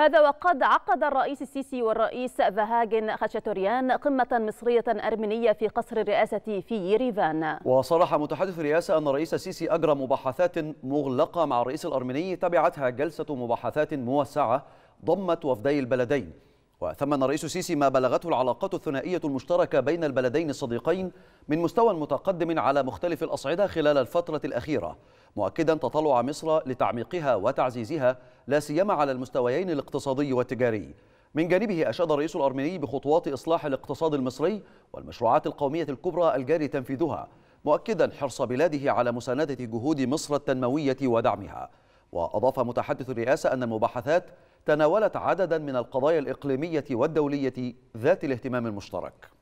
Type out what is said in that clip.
هذا وقد عقد الرئيس السيسي والرئيس فهاجن خاتشاتوريان قمة مصرية أرمينية في قصر الرئاسة في يريفان وصرح متحدث الرئاسة أن الرئيس السيسي أجرى مباحثات مغلقة مع الرئيس الأرميني تبعتها جلسة مباحثات موسعة ضمت وفدي البلدين وثمن الرئيس السيسي ما بلغته العلاقات الثنائية المشتركة بين البلدين الصديقين من مستوى متقدم على مختلف الأصعدة خلال الفترة الأخيرة مؤكدا تطلع مصر لتعميقها وتعزيزها لا سيما على المستويين الاقتصادي والتجاري من جانبه أشاد الرئيس الأرميني بخطوات إصلاح الاقتصاد المصري والمشروعات القومية الكبرى الجاري تنفيذها مؤكدا حرص بلاده على مساندة جهود مصر التنموية ودعمها وأضاف متحدث الرئاسة أن المباحثات تناولت عددا من القضايا الإقليمية والدولية ذات الاهتمام المشترك